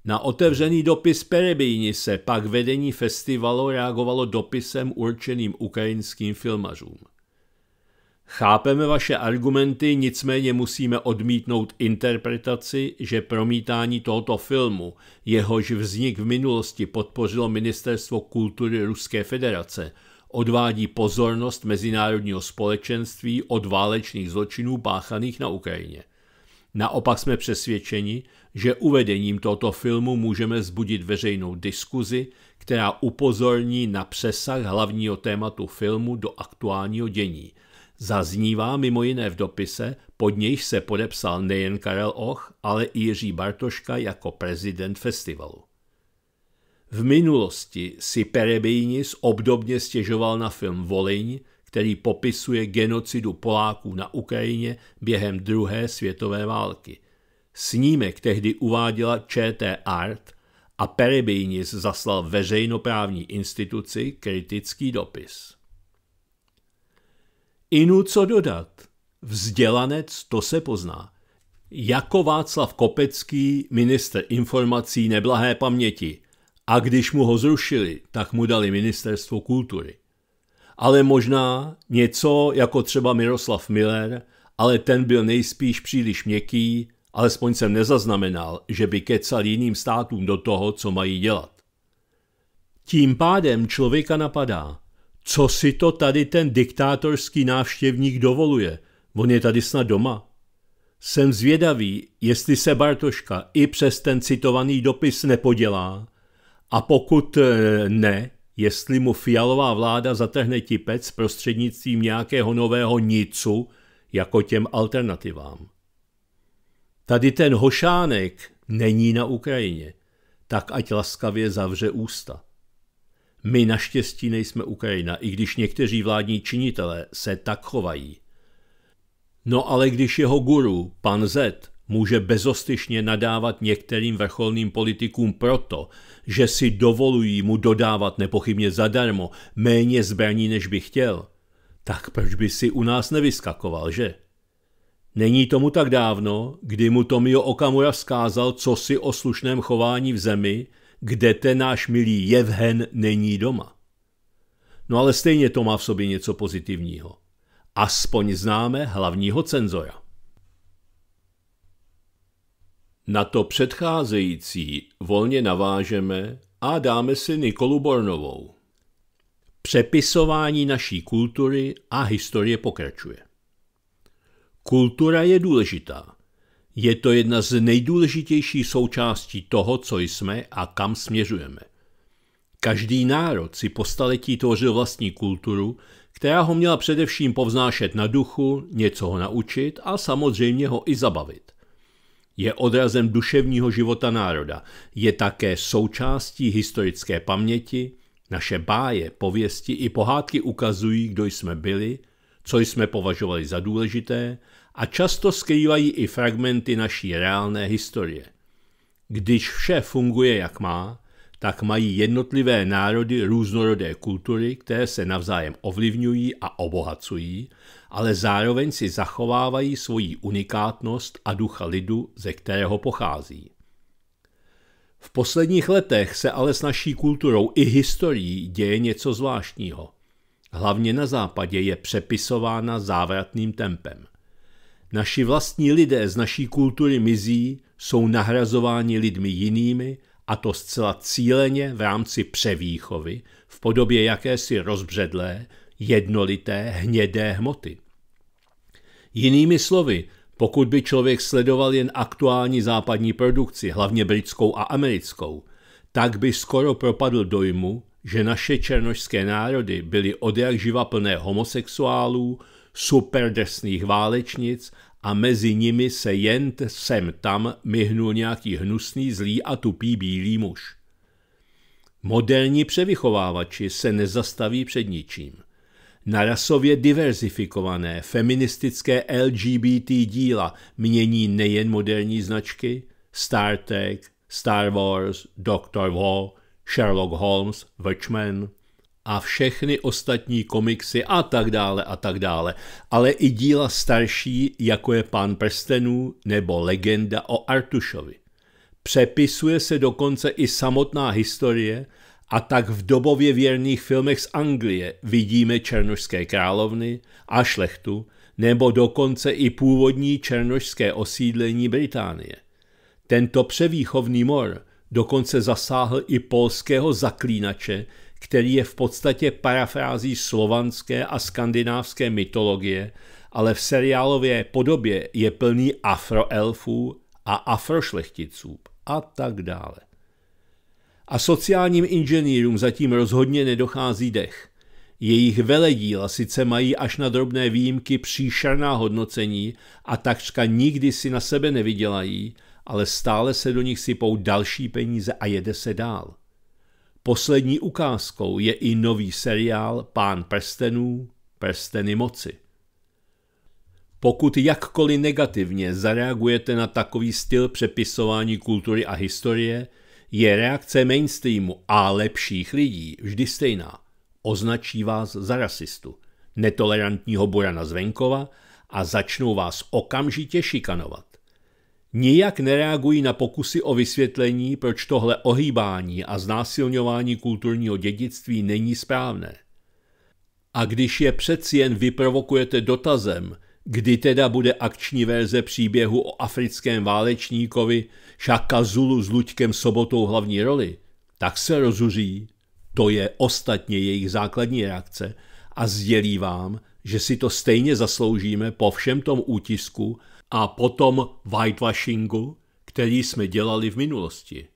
Na otevřený dopis Perebíni se pak vedení festivalu reagovalo dopisem určeným ukrajinským filmařům. Chápeme vaše argumenty, nicméně musíme odmítnout interpretaci, že promítání tohoto filmu, jehož vznik v minulosti podpořilo Ministerstvo kultury Ruské federace, odvádí pozornost mezinárodního společenství od válečných zločinů páchaných na Ukrajině. Naopak jsme přesvědčeni, že uvedením tohoto filmu můžeme zbudit veřejnou diskuzi, která upozorní na přesah hlavního tématu filmu do aktuálního dění. Zaznívá mimo jiné v dopise, pod nějž se podepsal nejen Karel Och, ale i Jiří Bartoška jako prezident festivalu. V minulosti si Perebínis obdobně stěžoval na film Volyň, který popisuje genocidu Poláků na Ukrajině během druhé světové války. Snímek tehdy uváděla ČT Art a Peribinis zaslal veřejnoprávní instituci kritický dopis. Inu co dodat? Vzdělanec to se pozná. Jako Václav Kopecký, minister informací neblahé paměti. A když mu ho zrušili, tak mu dali ministerstvo kultury ale možná něco jako třeba Miroslav Miller, ale ten byl nejspíš příliš měkký, alespoň jsem nezaznamenal, že by kecal jiným státům do toho, co mají dělat. Tím pádem člověka napadá, co si to tady ten diktátorský návštěvník dovoluje, on je tady snad doma. Jsem zvědavý, jestli se Bartoška i přes ten citovaný dopis nepodělá a pokud eh, ne, jestli mu fialová vláda zatrhne tipec prostřednictvím nějakého nového nicu jako těm alternativám. Tady ten hošánek není na Ukrajině, tak ať laskavě zavře ústa. My naštěstí nejsme Ukrajina, i když někteří vládní činitelé se tak chovají. No ale když jeho guru, pan Z, může bezostyšně nadávat některým vrcholným politikům proto, že si dovolují mu dodávat nepochybně zadarmo méně zbraní, než by chtěl, tak proč by si u nás nevyskakoval, že? Není tomu tak dávno, kdy mu Tomio Okamura vzkázal, co si o slušném chování v zemi, kde ten náš milý Jevhen není doma. No ale stejně to má v sobě něco pozitivního. Aspoň známe hlavního cenzora. Na to předcházející volně navážeme a dáme si Nikolu Bornovou. Přepisování naší kultury a historie pokračuje. Kultura je důležitá. Je to jedna z nejdůležitějších součástí toho, co jsme a kam směřujeme. Každý národ si po staletí tvořil vlastní kulturu, která ho měla především povznášet na duchu, něco ho naučit a samozřejmě ho i zabavit. Je odrazem duševního života národa, je také součástí historické paměti, naše báje, pověsti i pohádky ukazují, kdo jsme byli, co jsme považovali za důležité a často skrývají i fragmenty naší reálné historie. Když vše funguje jak má, tak mají jednotlivé národy různorodé kultury, které se navzájem ovlivňují a obohacují ale zároveň si zachovávají svoji unikátnost a ducha lidu, ze kterého pochází. V posledních letech se ale s naší kulturou i historií děje něco zvláštního. Hlavně na západě je přepisována závratným tempem. Naši vlastní lidé z naší kultury mizí, jsou nahrazováni lidmi jinými, a to zcela cíleně v rámci převýchovy v podobě jakési rozbředlé, jednolité, hnědé hmoty. Jinými slovy, pokud by člověk sledoval jen aktuální západní produkci, hlavně britskou a americkou, tak by skoro propadl dojmu, že naše černošské národy byly odjak živa plné homosexuálů, superdesných válečnic a mezi nimi se jen sem tam myhnul nějaký hnusný, zlý a tupý bílý muž. Moderní převychovávači se nezastaví před ničím – na rasově diverzifikované feministické LGBT díla mění nejen moderní značky Star Trek, Star Wars, Doctor Who, Sherlock Holmes, Watchmen a všechny ostatní komiksy a tak dále a tak dále, ale i díla starší, jako je Pán prstenů nebo Legenda o Artušovi. Přepisuje se dokonce i samotná historie, a tak v dobově věrných filmech z Anglie vidíme černožské královny a šlechtu, nebo dokonce i původní černožské osídlení Británie. Tento převýchovný mor dokonce zasáhl i polského zaklínače, který je v podstatě parafrází slovanské a skandinávské mytologie, ale v seriálové podobě je plný afroelfů a afrošlechticů a tak dále. A sociálním inženýrům zatím rozhodně nedochází dech. Jejich veledíla sice mají až na drobné výjimky příšerná hodnocení a takřka nikdy si na sebe nevydělají, ale stále se do nich sypou další peníze a jede se dál. Poslední ukázkou je i nový seriál Pán prstenů, prsteny moci. Pokud jakkoliv negativně zareagujete na takový styl přepisování kultury a historie, je reakce mainstreamu a lepších lidí vždy stejná. Označí vás za rasistu, netolerantního burana zvenkova a začnou vás okamžitě šikanovat. Nijak nereagují na pokusy o vysvětlení, proč tohle ohýbání a znásilňování kulturního dědictví není správné. A když je přeci jen vyprovokujete dotazem – Kdy teda bude akční verze příběhu o africkém válečníkovi Šaka Zulu s Luďkem Sobotou hlavní roli, tak se rozuří, to je ostatně jejich základní reakce, a sdělí vám, že si to stejně zasloužíme po všem tom útisku a potom whitewashingu, který jsme dělali v minulosti.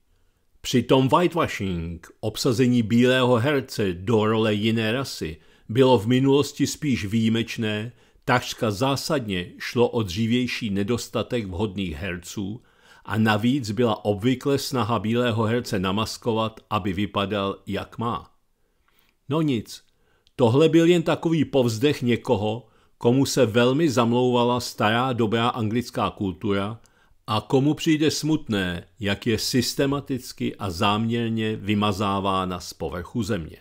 Přitom whitewashing, obsazení bílého herce do role jiné rasy, bylo v minulosti spíš výjimečné Takřka zásadně šlo o dřívější nedostatek vhodných herců a navíc byla obvykle snaha bílého herce namaskovat, aby vypadal jak má. No nic, tohle byl jen takový povzdech někoho, komu se velmi zamlouvala stará dobrá anglická kultura a komu přijde smutné, jak je systematicky a záměrně vymazávána z povrchu země.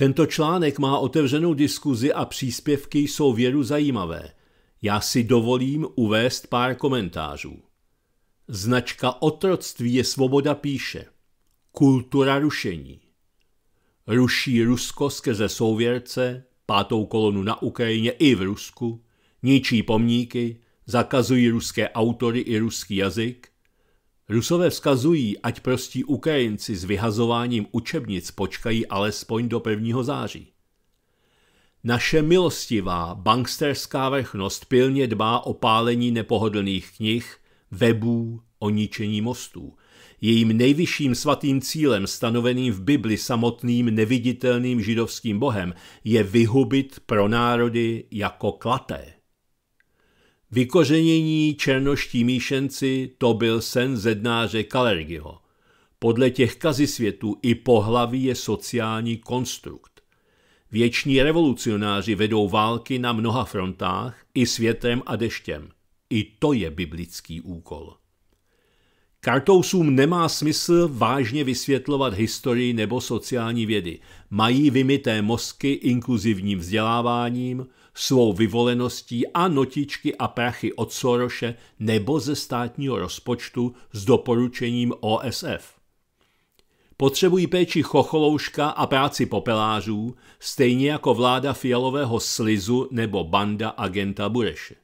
Tento článek má otevřenou diskuzi a příspěvky jsou věru zajímavé. Já si dovolím uvést pár komentářů. Značka otroctví je svoboda píše. Kultura rušení. Ruší Rusko skrze souvěrce, pátou kolonu na Ukrajině i v Rusku, ničí pomníky, zakazují ruské autory i ruský jazyk, Rusové vzkazují, ať prostí Ukrajinci s vyhazováním učebnic počkají alespoň do 1. září. Naše milostivá banksterská vrchnost pilně dbá o pálení nepohodlných knih, webů, o ničení mostů. Jejím nejvyšším svatým cílem, stanoveným v Bibli samotným neviditelným židovským bohem, je vyhubit pro národy jako klaté. Vykořenění černoští míšenci to byl sen zednáře Kalergiho. Podle těch kazisvětů i pohlaví je sociální konstrukt. Věční revolucionáři vedou války na mnoha frontách i světem a deštěm. I to je biblický úkol. Kartousům nemá smysl vážně vysvětlovat historii nebo sociální vědy. Mají vymité mozky inkluzivním vzděláváním – svou vyvoleností a notičky a prachy od Soroše nebo ze státního rozpočtu s doporučením OSF. Potřebují péči chocholouška a práci popelářů, stejně jako vláda fialového slizu nebo banda agenta Bureše.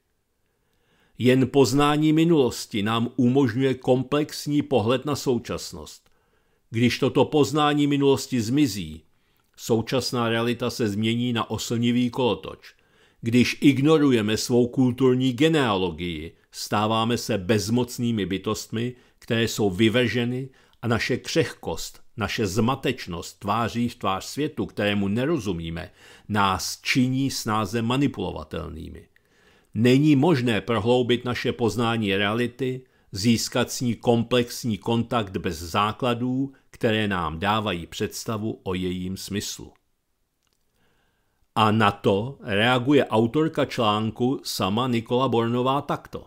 Jen poznání minulosti nám umožňuje komplexní pohled na současnost. Když toto poznání minulosti zmizí, současná realita se změní na oslnivý kolotoč. Když ignorujeme svou kulturní genealogii, stáváme se bezmocnými bytostmi, které jsou vyveženy a naše křehkost, naše zmatečnost tváří v tvář světu, kterému nerozumíme, nás činí snáze manipulovatelnými. Není možné prohloubit naše poznání reality, získat s ní komplexní kontakt bez základů, které nám dávají představu o jejím smyslu. A na to reaguje autorka článku sama Nikola Bornová takto.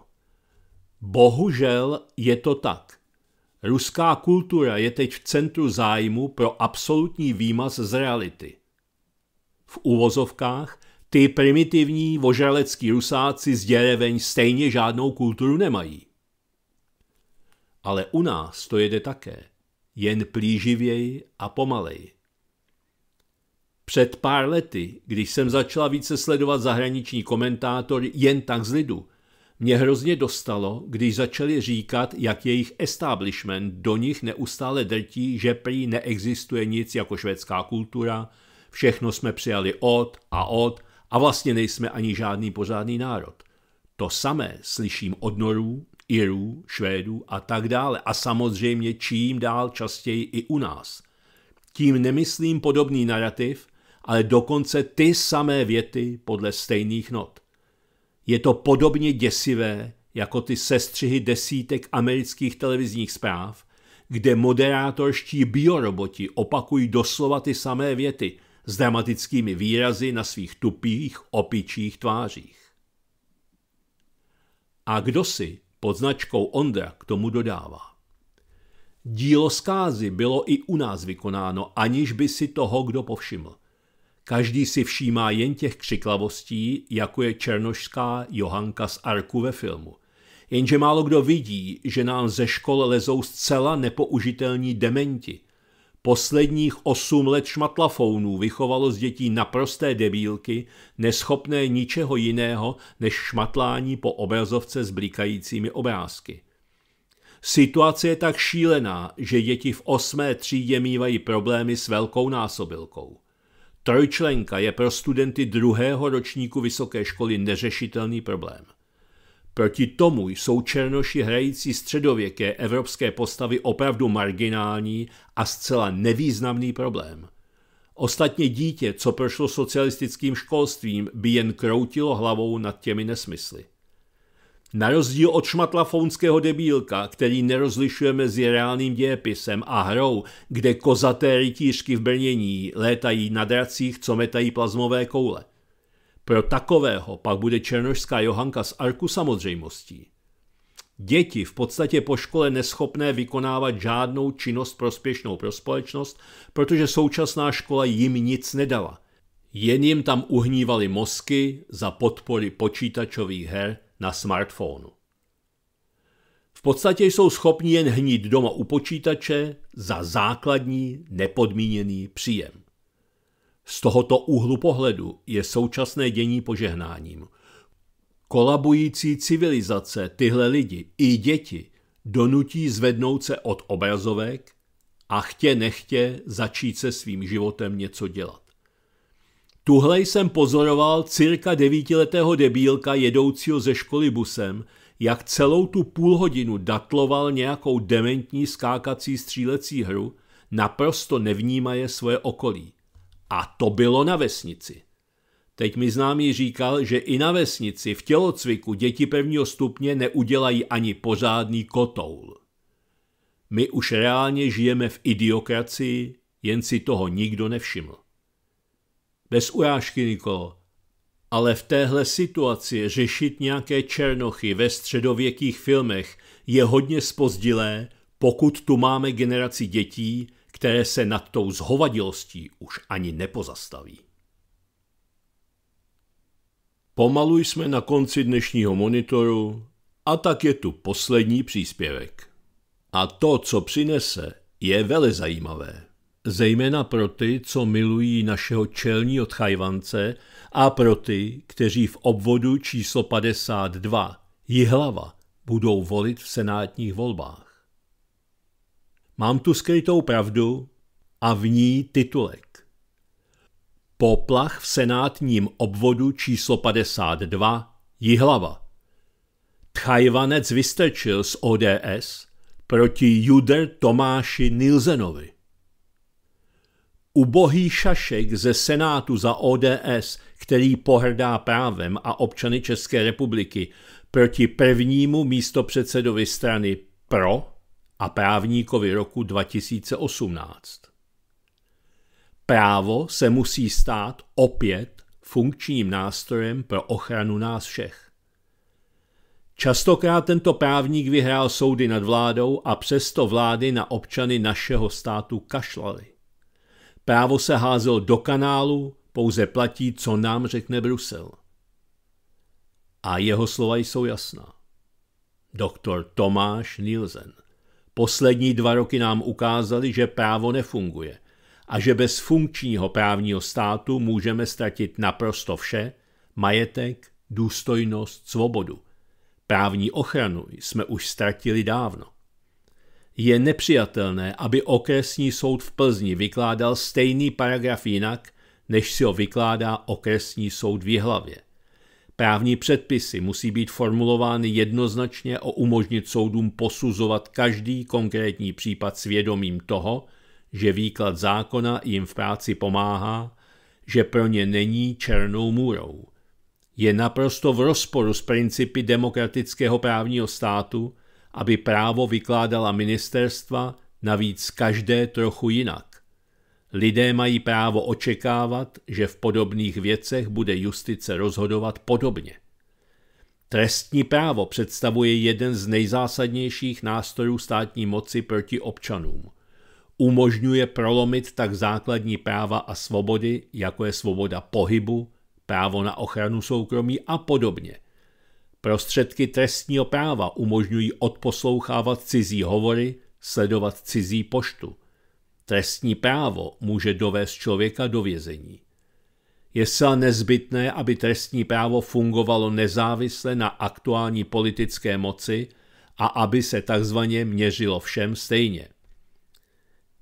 Bohužel je to tak. Ruská kultura je teď v centru zájmu pro absolutní výmaz z reality. V úvozovkách ty primitivní vožralecký rusáci z děreveň stejně žádnou kulturu nemají. Ale u nás to jede také, jen plíživěji a pomaleji. Před pár lety, když jsem začala více sledovat zahraniční komentátory jen tak z lidu, mě hrozně dostalo, když začali říkat, jak jejich establishment do nich neustále drtí, že prý neexistuje nic jako švédská kultura, všechno jsme přijali od a od a vlastně nejsme ani žádný pořádný národ. To samé slyším od Norů, Irů, Švédů a tak dále a samozřejmě čím dál častěji i u nás. Tím nemyslím podobný narrativ, ale dokonce ty samé věty podle stejných not. Je to podobně děsivé jako ty sestřihy desítek amerických televizních zpráv, kde moderátorští bioroboti opakují doslova ty samé věty s dramatickými výrazy na svých tupých, opičích tvářích. A kdo si pod značkou Ondra k tomu dodává? Dílo zkázy bylo i u nás vykonáno, aniž by si toho kdo povšiml. Každý si všímá jen těch křiklavostí, jako je černošská Johanka z Arku ve filmu. Jenže málo kdo vidí, že nám ze škol lezou zcela nepoužitelní dementi. Posledních osm let šmatlafounů vychovalo z dětí naprosté debílky, neschopné ničeho jiného než šmatlání po obrazovce s blikajícími obrázky. Situace je tak šílená, že děti v osmé třídě mývají problémy s velkou násobilkou. Trojčlenka je pro studenty druhého ročníku vysoké školy neřešitelný problém. Proti tomu jsou černoši hrající středověké evropské postavy opravdu marginální a zcela nevýznamný problém. Ostatně dítě, co prošlo socialistickým školstvím, by jen kroutilo hlavou nad těmi nesmysly. Na rozdíl od šmatlafounského debílka, který nerozlišuje mezi reálným dějepisem a hrou, kde kozaté rytířky v brnění létají na dracích, co metají plazmové koule. Pro takového pak bude černožská Johanka z Arku samozřejmostí. Děti v podstatě po škole neschopné vykonávat žádnou činnost prospěšnou pro společnost, protože současná škola jim nic nedala. Jen jim tam uhnívaly mozky za podpory počítačových her na smartphonu. V podstatě jsou schopni jen hnít doma u počítače za základní nepodmíněný příjem. Z tohoto úhlu pohledu je současné dění požehnáním. Kolabující civilizace tyhle lidi i děti donutí zvednout se od obrazovek a chtě nechtě začít se svým životem něco dělat. Tuhle jsem pozoroval cirka devítiletého debílka jedoucího ze školy busem, jak celou tu půl hodinu datloval nějakou dementní skákací střílecí hru, naprosto nevnímaje svoje okolí. A to bylo na vesnici. Teď mi známý říkal, že i na vesnici v tělocviku děti prvního stupně neudělají ani pořádný kotoul. My už reálně žijeme v idiokracii, jen si toho nikdo nevšiml. Bez urážky, Nikolo. Ale v téhle situaci řešit nějaké černochy ve středověkých filmech je hodně spozdilé, pokud tu máme generaci dětí, které se nad tou zhovadilostí už ani nepozastaví. Pomalu jsme na konci dnešního monitoru a tak je tu poslední příspěvek. A to, co přinese, je vele zajímavé zejména pro ty, co milují našeho čelního Tchajvance a pro ty, kteří v obvodu číslo 52 Jihlava budou volit v senátních volbách. Mám tu skrytou pravdu a v ní titulek. Poplach v senátním obvodu číslo 52 Jihlava. Tchajvanec vystrčil z ODS proti Juder Tomáši Nilzenovi. Ubohý šašek ze Senátu za ODS, který pohrdá právem a občany České republiky proti prvnímu místopředsedovi strany pro a právníkovi roku 2018. Právo se musí stát opět funkčním nástrojem pro ochranu nás všech. Častokrát tento právník vyhrál soudy nad vládou a přesto vlády na občany našeho státu kašlaly. Právo se házel do kanálu, pouze platí, co nám řekne Brusel. A jeho slova jsou jasná. Doktor Tomáš Nielsen. Poslední dva roky nám ukázali, že právo nefunguje a že bez funkčního právního státu můžeme ztratit naprosto vše, majetek, důstojnost, svobodu. Právní ochranu jsme už ztratili dávno je nepřijatelné, aby okresní soud v Plzni vykládal stejný paragraf jinak, než si ho vykládá okresní soud v Jihlavě. Právní předpisy musí být formulovány jednoznačně o umožnit soudům posuzovat každý konkrétní případ svědomím toho, že výklad zákona jim v práci pomáhá, že pro ně není černou můrou. Je naprosto v rozporu s principy demokratického právního státu, aby právo vykládala ministerstva, navíc každé trochu jinak. Lidé mají právo očekávat, že v podobných věcech bude justice rozhodovat podobně. Trestní právo představuje jeden z nejzásadnějších nástrojů státní moci proti občanům. Umožňuje prolomit tak základní práva a svobody, jako je svoboda pohybu, právo na ochranu soukromí a podobně – Prostředky trestního práva umožňují odposlouchávat cizí hovory, sledovat cizí poštu. Trestní právo může dovést člověka do vězení. Je zcela nezbytné, aby trestní právo fungovalo nezávisle na aktuální politické moci a aby se takzvaně měřilo všem stejně.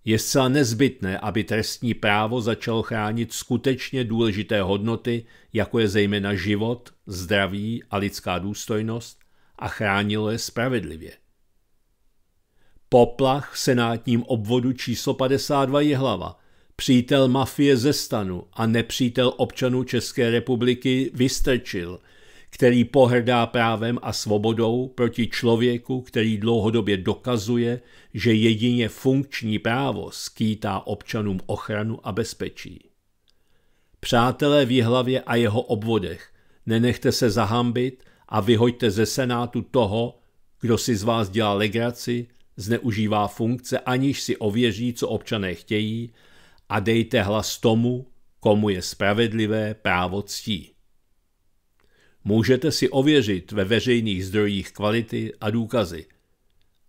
Je zcela nezbytné, aby trestní právo začalo chránit skutečně důležité hodnoty, jako je zejména život, zdraví a lidská důstojnost, a chránilo je spravedlivě. Poplach v senátním obvodu číslo 52 je hlava, přítel mafie ze stanu a nepřítel občanů České republiky Vystrčil – který pohrdá právem a svobodou proti člověku, který dlouhodobě dokazuje, že jedině funkční právo skýtá občanům ochranu a bezpečí. Přátelé v Jihlavě a jeho obvodech, nenechte se zahambit a vyhoďte ze Senátu toho, kdo si z vás dělá legraci, zneužívá funkce, aniž si ověří, co občané chtějí, a dejte hlas tomu, komu je spravedlivé právo ctí. Můžete si ověřit ve veřejných zdrojích kvality a důkazy.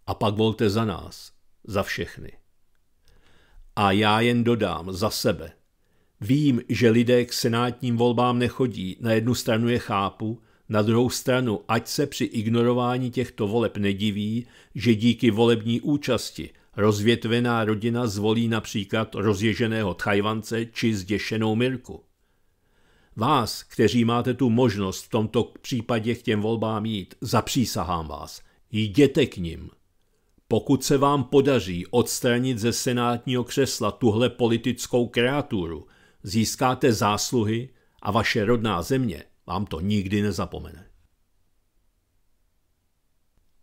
A pak volte za nás, za všechny. A já jen dodám za sebe. Vím, že lidé k senátním volbám nechodí, na jednu stranu je chápu, na druhou stranu, ať se při ignorování těchto voleb nediví, že díky volební účasti rozvětvená rodina zvolí například rozježeného Tchajvance či zděšenou Mirku. Vás, kteří máte tu možnost v tomto případě k těm volbám jít, zapřísahám vás. Jděte k ním. Pokud se vám podaří odstranit ze senátního křesla tuhle politickou kreaturu, získáte zásluhy a vaše rodná země vám to nikdy nezapomene.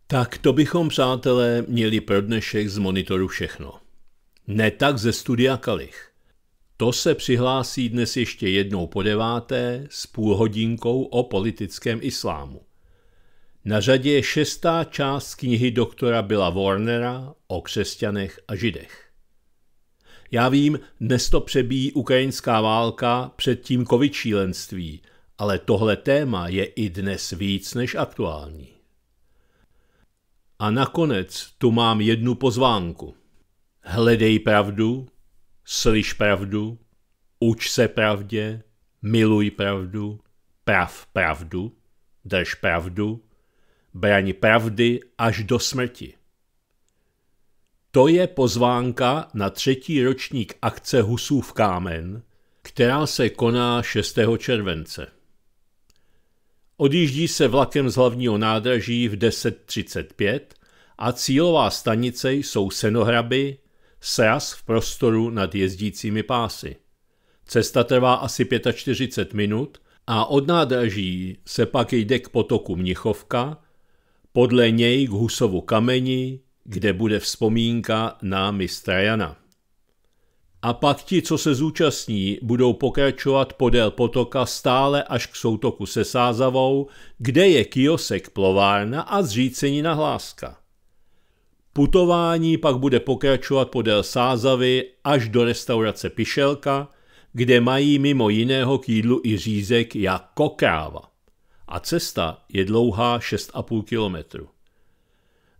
Tak to bychom, přátelé, měli pro dnešek z monitoru všechno. Ne tak ze studia Kalich. To se přihlásí dnes ještě jednou po deváté s půlhodinkou o politickém islámu. Na řadě je šestá část knihy doktora Billa Warnera o křesťanech a židech. Já vím, dnes to přebíjí ukrajinská válka před tím kovičílenství, ale tohle téma je i dnes víc než aktuální. A nakonec tu mám jednu pozvánku. Hledej pravdu, slyš pravdu, uč se pravdě, miluj pravdu, prav pravdu, drž pravdu, braň pravdy až do smrti. To je pozvánka na třetí ročník akce Husů v Kámen, která se koná 6. července. Odjíždí se vlakem z hlavního nádraží v 10.35 a cílová stanice jsou Senohraby, sraz v prostoru nad jezdícími pásy. Cesta trvá asi 45 minut a od nádraží se pak jde k potoku Mnichovka, podle něj k Husovu kameni, kde bude vzpomínka na mistra Jana. A pak ti, co se zúčastní, budou pokračovat podél potoka stále až k soutoku se Sázavou, kde je kiosek Plovárna a na Hláska. Putování pak bude pokračovat podél Sázavy až do restaurace Pišelka, kde mají mimo jiného k jídlu i řízek jako kráva. A cesta je dlouhá 6,5 kilometru.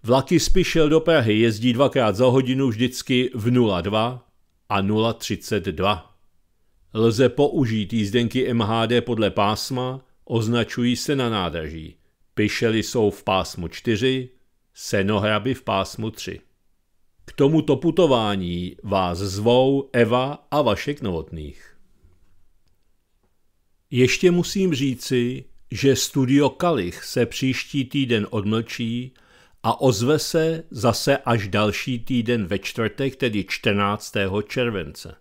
Vlaky z Pišel do Prahy jezdí dvakrát za hodinu vždycky v 02 a 0,32. Lze použít jízdenky MHD podle pásma, označují se na nádraží. Pišely jsou v pásmu 4, Senohraby v pásmu 3. K tomuto putování vás zvou Eva a Vašek Novotných. Ještě musím říci, že studio Kalich se příští týden odmlčí a ozve se zase až další týden ve čtvrtek, tedy 14. července.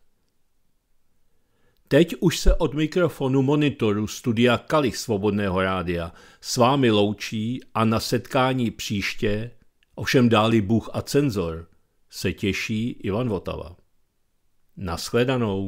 Teď už se od mikrofonu monitoru studia Kalich Svobodného rádia s vámi loučí a na setkání příště, ovšem dáli Bůh a cenzor, se těší Ivan Votava. Naschledanou.